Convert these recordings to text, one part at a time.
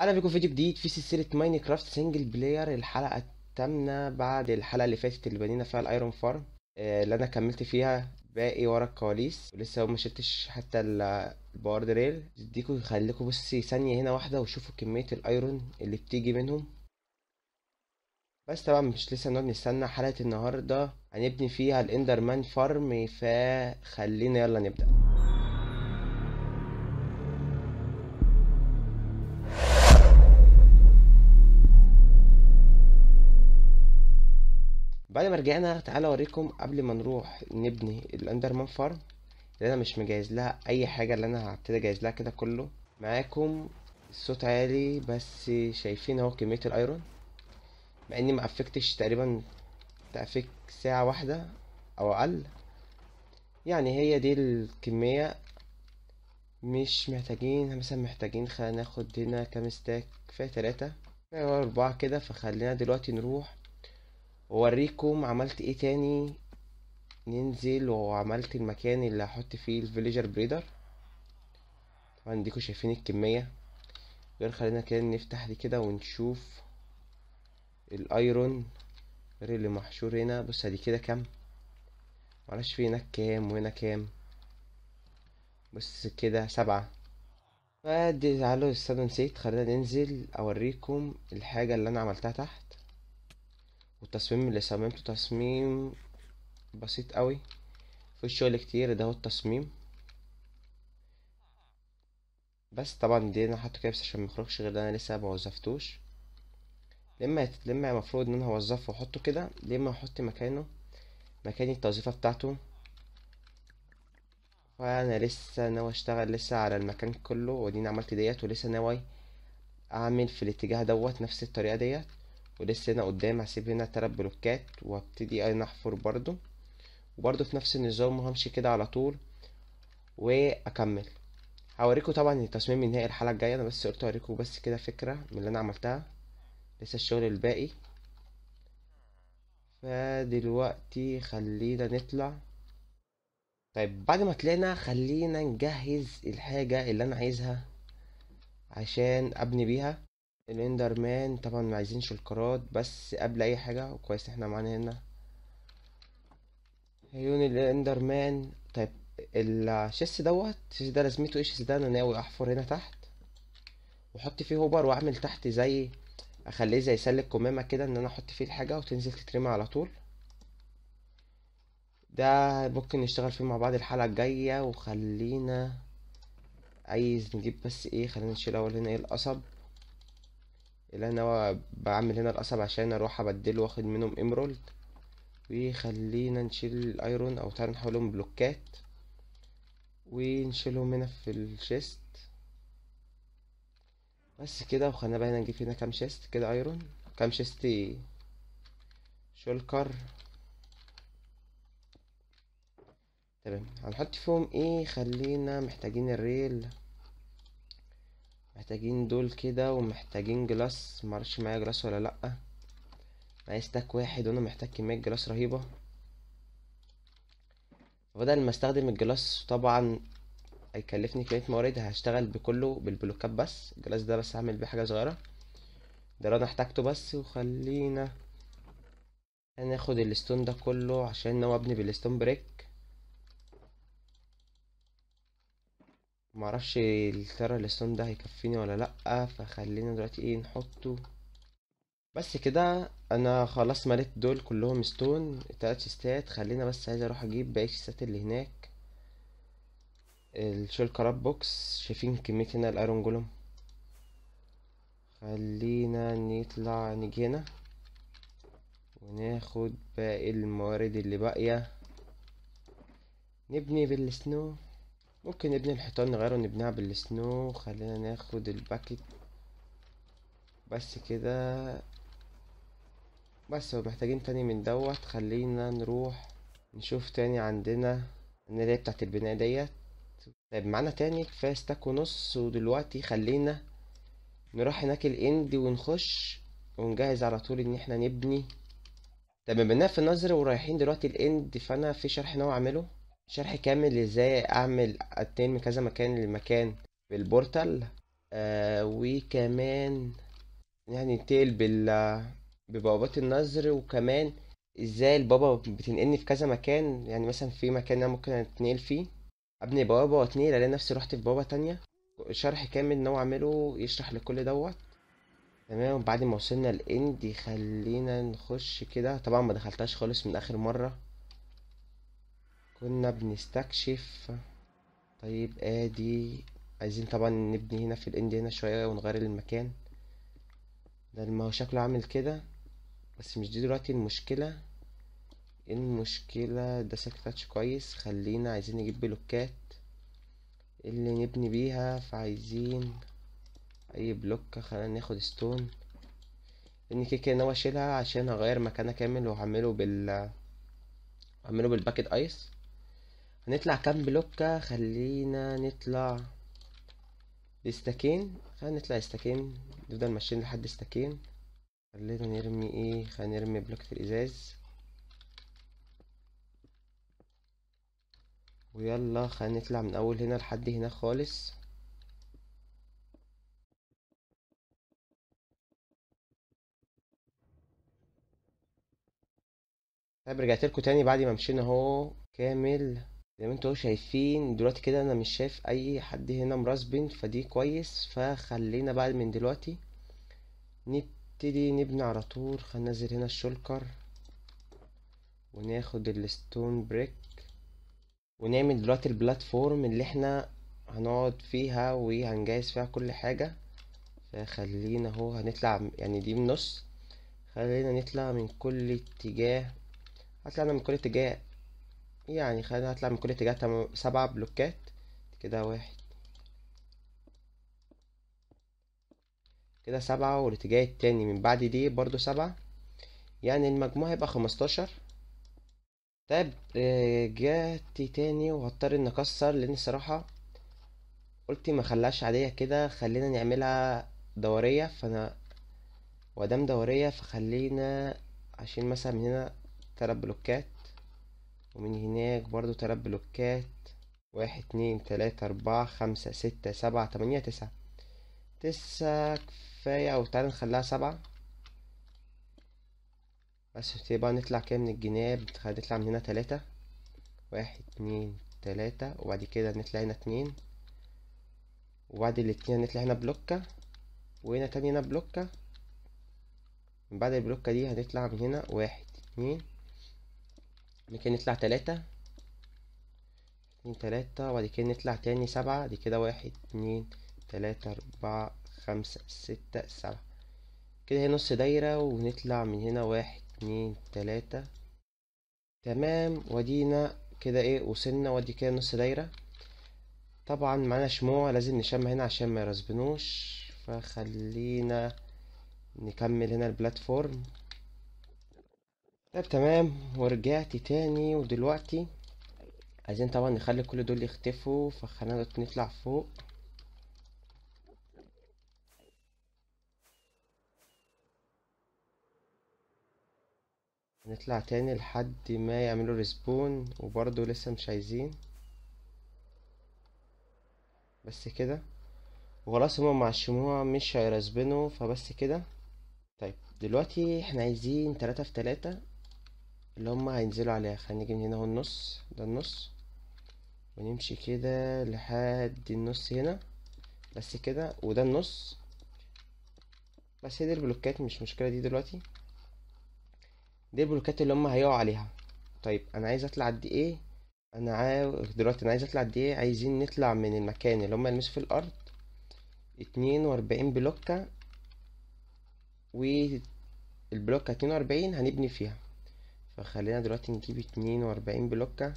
اهلا بكم فيديو جديد في سلسله ماينكرافت سنجل بلاير الحلقه الثامنه بعد الحلقه اللي فاتت اللي بنينا فيها الايرون آه، فارم اللي انا كملت فيها باقي ورا الكواليس ولسه ما شلتش حتى الباورد ريل اديكوا خليكوا بس ثانيه هنا واحده وشوفوا كميه الايرون اللي بتيجي منهم بس طبعا مش لسه نقعد نستنى حلقه النهارده هنبني فيها الاندرمان فارم فخلينا يلا نبدا بعد ما رجعنا تعالى اوريكم قبل ما نروح نبني الاندرمان فارم اللي انا مش مجهز لها اي حاجه اللي انا هبتدي اجهز لها كده كله معاكم الصوت عالي بس شايفين اهو كميه الايرون مع اني ما افكتش تقريبا تافك ساعه واحده او اقل يعني هي دي الكميه مش محتاجين مثلا محتاجين خلينا ناخد هنا كام ستاك كفايه تلاتة كفايه اربعة كده فخلينا دلوقتي نروح ووريكم عملت ايه تاني ننزل وعملت المكان اللي هحط فيه الفيليجر بريدر طبعا ديكوا شايفين الكمية غير خلينا كده نفتح دي كده ونشوف الايرون غير اللي محشور هنا بص ادي كده كام معرفش في هناك كام وهنا كام بص كده سبعة فدي تعالوا استنى نسيت خلينا ننزل اوريكم الحاجة اللي انا عملتها تحت والتصميم اللي صممته تصميم بسيط قوي في شغل كتير ده هو التصميم بس طبعا دي انا حاطه كده بس عشان يخرجش غير ده انا لسه ما وظفتوش لما يتلمع المفروض ان انا هوظفه واحطه كده لما احط مكانه مكان التوظيفه بتاعته وانا لسه ناوي اشتغل لسه على المكان كله ودينا عملت ديت ولسه ناوي اعمل في الاتجاه دوت نفس الطريقه ديت ولسه هنا قدام هسيب هنا تلات بلوكات وابتدي اي نحفر برضو وبرضو في نفس النظام وهمشي كده على طول واكمل هوريكم طبعا التصميم النهائي الحلقه الجايه انا بس قلت اوريكم بس كده فكره من اللي انا عملتها لسه الشغل الباقي فدلوقتي خلينا نطلع طيب بعد ما طلعنا خلينا نجهز الحاجه اللي انا عايزها عشان ابني بيها الاندر مان طبعا ما عايزينش الكرات بس قبل اي حاجه كويس احنا معانا هنا عيون الاندر مان طيب الشيس دوت الشيس ده لازمته ايه الشيس ده انا ناوي احفر هنا تحت واحط فيه هوبر واعمل تحت زي اخليه زي سلك كمامه كده ان انا احط فيه الحاجه وتنزل تترمي على طول ده ممكن نشتغل فيه مع بعض الحلقه الجايه وخلينا عايز نجيب بس ايه خلينا نشيل اول هنا ايه القصب اللي انا بعمل هنا القصب عشان اروح ابدله واخد منهم امرولد وخلينا نشيل الايرون او تعال نحولهم بلوكات ونشيلهم هنا في الشيست بس كده وخلينا بقى هنا نجيب هنا كام شيست كده ايرون كام شيست شولكر تمام هنحط فيهم ايه خلينا محتاجين الريل محتاجين دول كده ومحتاجين جلاس معرفش معايا جلاس ولا لأ معايا ستاك واحد وانا محتاج كمية جلاس رهيبة بدل ما استخدم الجلاس طبعا هيكلفني كمية موارد هشتغل بكله بالبلوكات بس الجلاس ده بس هعمل بيه حاجة صغيرة ده اللي انا احتاجته بس وخلينا هناخد الستون ده كله عشان ابني بالستون بريك معرفش ترى الستون ده هيكفيني ولا لأ فخلينا دلوقتي ايه نحطه بس كده انا خلاص مليت دول كلهم ستون التلات شيستات خلينا بس عايز اروح اجيب باقي الشيستات اللي هناك الشول كراب بوكس شايفين كمية هنا الايرون جولم خلينا نطلع نيجي هنا وناخد باقي الموارد اللي باقية نبني بالسنو ممكن نبني الحيطان نغيره نبنيها بالسنو خلينا ناخد الباكت بس كده بس محتاجين تاني من دوت خلينا نروح نشوف تاني عندنا النادية بتاعت البناء ديت طيب معانا تاني كفاية ستاك ونص ودلوقتي خلينا نروح هناك الاند ونخش ونجهز على طول ان احنا نبني طب بنا في النظر ورايحين دلوقتي الاند فانا في شرح ناوي اعمله شرح كامل ازاي اعمل اتنين من كذا مكان لمكان بالبورتال آه وكمان يعني تيل بال ببوابات النظر وكمان ازاي البابا بتنقلني في كذا مكان يعني مثلا في مكان انا ممكن اتنقل فيه ابني بوابة واتنقل الاقي نفسي رحت في بابا تانية شرح كامل نوع اعمله يشرح لكل دوت تمام بعد ما وصلنا الاند خلينا نخش كده طبعا ما دخلتهاش خالص من اخر مرة كنا بنستكشف طيب ادي عايزين طبعا نبني هنا في الاند هنا شوية ونغير المكان ده ما هو شكله عامل كده بس مش دي دلوقتي المشكلة المشكلة ده سكتاتش كويس خلينا عايزين نجيب بلوكات اللي نبني بيها فعايزين اي بلوك خلينا ناخد ستون لان كده كده ناوي اشيلها عشان هغير مكانها كامل وهعمله بال هعمله بالباكت ايس هنطلع كام بلوكة خلينا نطلع استكين خلينا نطلع استكين نفضل ماشيين لحد استكين خلينا نرمي ايه خلينا نرمي بلوكة الازاز ويلا خلينا نطلع من اول هنا لحد هنا خالص طيب رجعت لكم تاني بعد ما مشينا اهو كامل زي ما انتوا شايفين دلوقتي كده انا مش شايف اي حد هنا مرسبن فدي كويس فخلينا بقى من دلوقتي نبتدي نبني على طول هننزل هنا الشولكر وناخد الستون بريك ونعمل دلوقتي البلاتفورم اللي احنا هنقعد فيها وهنجهز فيها كل حاجة فخلينا اهو هنطلع يعني دي من نص خلينا نطلع من كل اتجاه هطلع من كل اتجاه يعني خلينا هطلع من كل اتجاهات سبعة بلوكات كده واحد كده سبعة والاتجاه التاني من بعد دي برضو سبعة يعني المجموع هيبقى خمستاشر طيب رجعت آه، تاني وهضطر اني اكسر لان الصراحة قلت ما خلاش عادية كده خلينا نعملها دورية فانا ودام دورية فخلينا عشان مثلا من هنا تلات بلوكات ومن هناك برضو تلات بلوكات واحد اتنين تلاتة أربعة خمسة ستة سبعة تمانية تسعة تسعة كفاية أو تعالى نخليها سبعة بس يبقى نطلع كده من الجناب نطلع من هنا تلاتة واحد اتنين تلاتة وبعد كده نطلع هنا اتنين وبعد الاتنين هنطلع هنا بلوكة وهنا تاني هنا بلوكة من بعد البلوكة دي هنطلع من هنا واحد اتنين بعد كده نطلع تلاتة اتنين تلاتة وبعد كده نطلع تاني سبعة دي كده واحد اتنين تلاتة أربعة خمسة ستة سبعة كده هي نص دايرة ونطلع من هنا واحد اتنين تلاتة تمام ودينا كده ايه وصلنا ودي كده نص دايرة طبعا معانا شموع لازم نشم هنا عشان ما يرزبنوش فخلينا نكمل هنا البلاتفورم طيب تمام ورجعت تاني ودلوقتي عايزين طبعا نخلي كل دول يختفوا فخلينا نطلع فوق نطلع تاني لحد ما يعملوا ريسبون وبرضه لسه مش عايزين بس كده وخلاص هما مع الشموع مش هيرسبنوا فبس كده طيب دلوقتي احنا عايزين تلاتة في تلاتة اللي هما هينزلوا عليها خلينا نجي من هنا اهو النص ده النص ونمشي كده لحد النص هنا بس كده وده النص بس هي دي البلوكات مش مشكلة دي دلوقتي دي البلوكات اللي هما هيقعوا عليها طيب انا عايز اطلع قد ايه انا عاوز دلوقتي انا عايز اطلع قد ايه عايزين نطلع من المكان اللي هما يلمسوا في الارض اتنين واربعين بلوكة والبلوكة اتنين واربعين هنبني فيها فخلينا دلوقتي نجيب اتنين واربعين بلوكة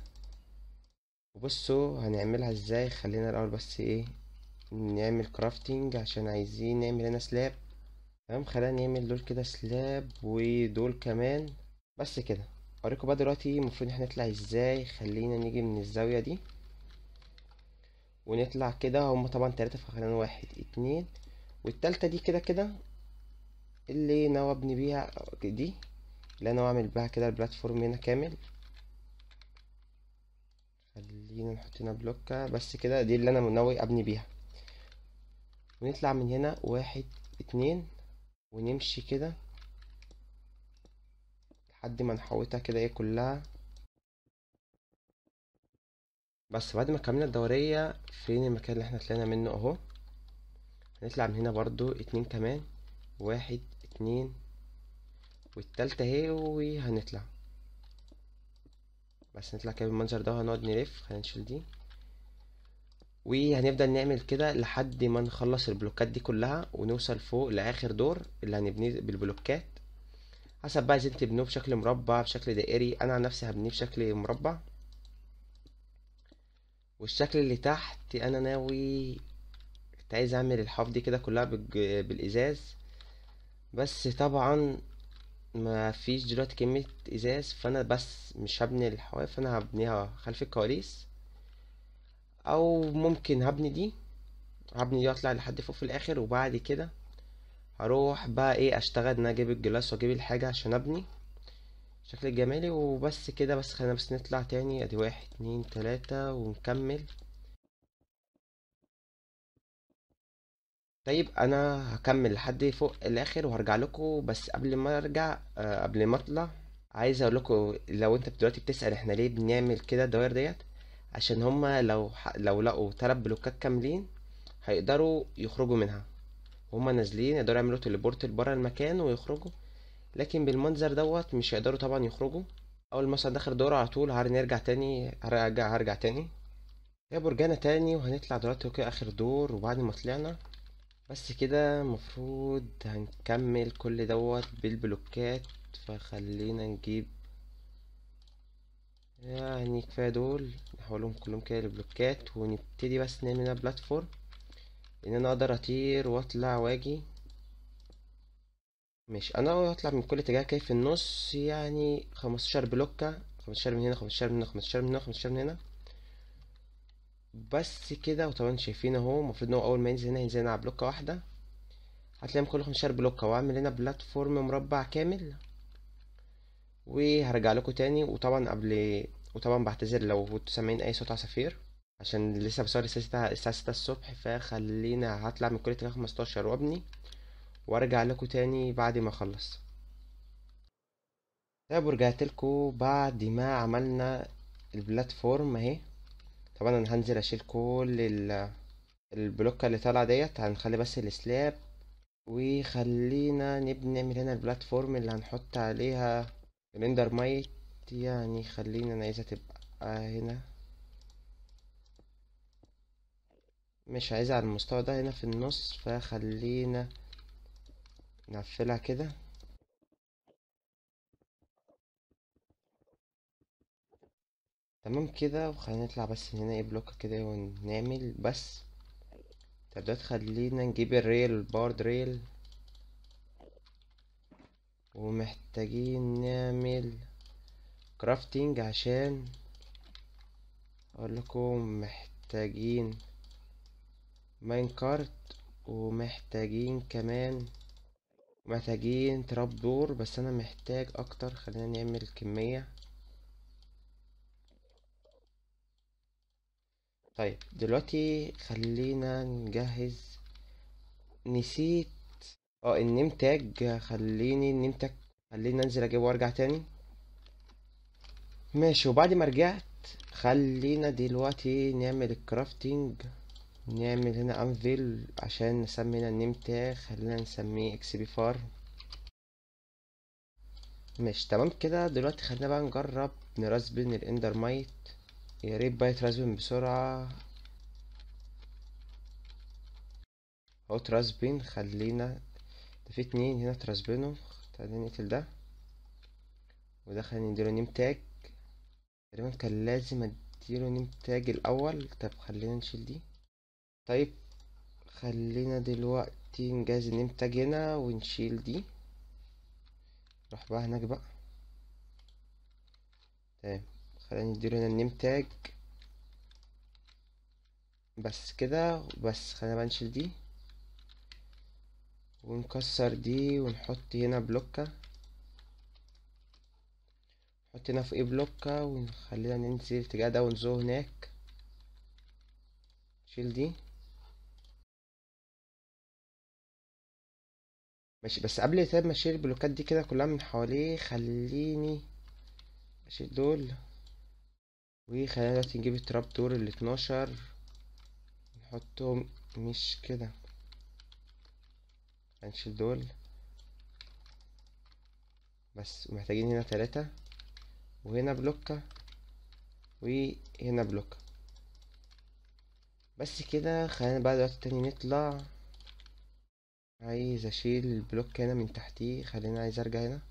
وبصوا هنعملها ازاي خلينا الاول بس ايه نعمل كرافتنج عشان عايزين نعمل هنا سلاب تمام خلينا نعمل دول كده سلاب ودول كمان بس كده اوريكم بقى دلوقتي المفروض احنا نطلع ازاي خلينا نيجي من الزاوية دي ونطلع كده هما طبعا تلاتة فخلينا واحد اتنين والتالتة دي كده كده اللي ناوي ابني بيها دي اللي انا اعمل بها كده البلاتفورم هنا كامل خلينا نحط هنا بلوكة بس كده دي اللي انا ناوي ابني بيها ونطلع من هنا واحد اتنين ونمشي كده لحد ما نحوطها كده ايه كلها بس بعد ما كملنا الدورية فين المكان اللي احنا طلعنا منه اهو هنطلع من هنا برضو اتنين كمان واحد اتنين والتالتة اهي وهنطلع بس نطلع كده بالمنظر ده وهنقعد نلف خلينا نشيل دي وهنفضل نعمل كده لحد ما نخلص البلوكات دي كلها ونوصل فوق لاخر دور اللي هنبنيه بالبلوكات حسب بقى عايزين تبنوه بشكل مربع بشكل دائري انا عن نفسي هبنيه بشكل مربع والشكل اللي تحت انا ناوي كنت عايز اعمل الحاف دي كده كلها بالازاز بس طبعا ما فيش دلوقتي كمية ازاز فانا بس مش هبني الحواف انا هبنيها خلف الكواليس او ممكن هبني دي هبني دي واطلع لحد فوق في الاخر وبعد كده هروح بقى ايه اشتغل ان انا اجيب الجلاس واجيب الحاجة عشان ابني الشكل الجمالي وبس كده بس خلينا بس نطلع تاني ادي واحد اتنين تلاتة ونكمل طيب انا هكمل لحد فوق الاخر وهرجع لكم بس قبل ما ارجع آه، قبل ما اطلع عايز اقول لكم لو انت دلوقتي بتسال احنا ليه بنعمل كده الدوائر ديت عشان هما لو لو لقوا تلات بلوكات كاملين هيقدروا يخرجوا منها وهما نازلين يقدروا يعملوا تليبورت لبره المكان ويخرجوا لكن بالمنظر دوت مش هيقدروا طبعا يخرجوا اول مثلا داخل دور على طول هنرجع تاني هرجع هرجع تاني يا برجانا تاني وهنطلع دلوقتي كده اخر دور وبعد ما طلعنا بس كده مفروض هنكمل كل دوت بالبلوكات فخلينا نجيب يعني كفايه دول نحولهم كلهم كده لبلوكات ونبتدي بس نعمل هنا بلاتفورم ان انا اقدر اطير واطلع واجي مش انا اطلع من كل اتجاه كده في النص يعني خمستاشر بلوكه خمستاشر من هنا خمستاشر من هنا خمستاشر من هنا خمستاشر من هنا بس كده وطبعا شايفين اهو المفروض ان هو اول ما ينزل هنا ينزل هنا على بلوكه واحده هتلاقيهم كل 15 بلوكه واعمل هنا بلاتفورم مربع كامل وهرجع لكم تاني وطبعا قبل وطبعا بعتذر لو كنتوا سامعين اي صوت عصافير عشان لسه بصور الساعه 6 الصبح فخلينا هطلع من كليه 15 وابني وارجع لكم تاني بعد ما اخلص طيب ورجعت لكم بعد ما عملنا البلاتفورم اهي طبعا انا هنزل اشيل كل البلوكة اللي طالعة ديت هنخلي بس السلاب وخلينا نبني نعمل هنا البلاتفورم اللي هنحط عليها الاندر مايت يعني خلينا انا عايزها تبقى هنا مش عايزها على المستوى ده هنا في النص فخلينا نقفلها كده تمام كده وخلينا نطلع بس هنا ايه بلوك كده ونعمل بس طب ده تخلينا نجيب الريل البارد ريل ومحتاجين نعمل كرافتنج عشان اقول لكم محتاجين ماين كارت ومحتاجين كمان محتاجين تراب دور بس انا محتاج اكتر خلينا نعمل كميه طيب دلوقتي خلينا نجهز نسيت اه النيم تاج خليني النيم تاج خليني انزل اجيبه وارجع تاني ماشي وبعد ما رجعت خلينا دلوقتي نعمل الكرافتنج نعمل هنا انفيل عشان نسمي هنا النيم تاج خلينا نسميه اكس بي فار ماشي تمام كده دلوقتي خلينا بقى نجرب نرسبن الاندر مايت يا ريت بقى يترسبن بسرعة اهو ترسبن خلينا ده في اتنين هنا ترسبنوا تعالى نقتل ده وده خلينا نديله نيم تاج تقريبا كان لازم اديله نيم تاج الاول طب خلينا نشيل دي طيب خلينا دلوقتي نجهز النيم تاج هنا ونشيل دي نروح بقى هناك بقى تمام خلينا نديله هنا النيم تاج بس كده بس خلينا بقى نشيل دي ونكسر دي ونحط هنا بلوكة نحط هنا في ايه بلوكة ونخلينا ننزل الاتجاه ده ونزوه هناك نشيل دي ماشي بس قبل ما اشيل البلوكات دي كده كلها من حواليه خليني اشيل دول وخلينا دلوقتي نجيب التراب دور 12 نحطهم مش كده هنشيل يعني دول بس محتاجين هنا تلاتة وهنا بلوكة وهنا بلوكة بس كده خلينا بقى دلوقتي تاني نطلع عايز اشيل البلوك هنا من تحتيه خلينا عايز ارجع هنا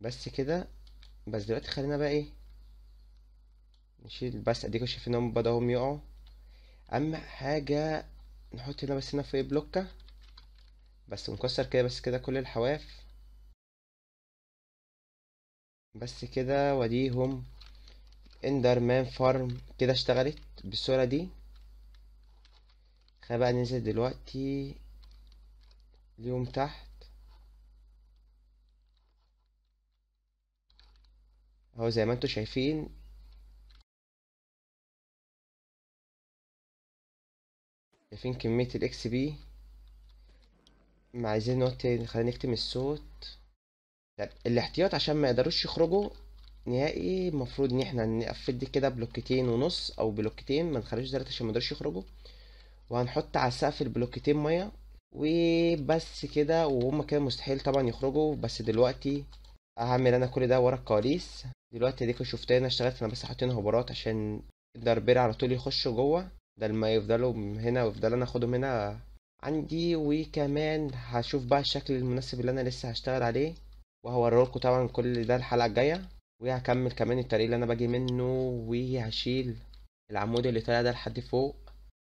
بس كده بس دلوقتي خلينا بقى ايه نشيل بس اديكوا شايفين هم بدأوا هم يقعوا اهم حاجة نحط هنا بس هنا في ايه بلوكة بس نكسر كده بس كده كل الحواف بس كده وديهم اندر مان فارم كده اشتغلت بالصورة دي خلينا بقى ننزل دلوقتي اليوم تحت هو زي ما انتم شايفين شايفين كمية الاكس بي ما عايزين نوت خلينا نكتم الصوت طب يعني الاحتياط عشان ما يقدروش يخرجوا نهائي المفروض ان احنا نقفل دي كده بلوكتين ونص او بلوكتين ما نخليش دلوقتي عشان ما يقدروش يخرجوا وهنحط على السقف البلوكتين ميه وبس كده وهما كده مستحيل طبعا يخرجوا بس دلوقتي هعمل انا كل ده ورا الكواليس دلوقتي اديكوا شفتها انا اشتغلت انا بس حاطينها هبارات عشان الدربير على طول يخش جوه بدل ما يفضلوا هنا ويفضل انا اخدهم هنا عندي وكمان هشوف بقى الشكل المناسب اللي انا لسه هشتغل عليه وهوريلكوا طبعا كل ده الحلقه الجايه وهكمل كمان الطريق اللي انا باجي منه وهشيل العمود اللي طالع ده لحد فوق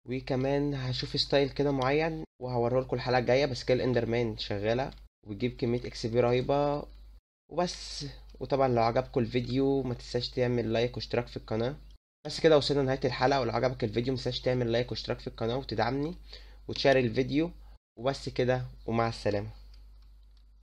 وكمان هشوف ستايل كده معين لكم الحلقه الجايه بس كده الاندرمان شغاله وتجيب كميه اكس بي رهيبه وبس وطبعا لو عجبكم الفيديو ما تنساش تعمل لايك واشتراك في القناه بس كده وصلنا لنهايه الحلقه ولو عجبك الفيديو ما تنساش تعمل لايك واشتراك في القناه وتدعمني وتشارك الفيديو وبس كده ومع السلامه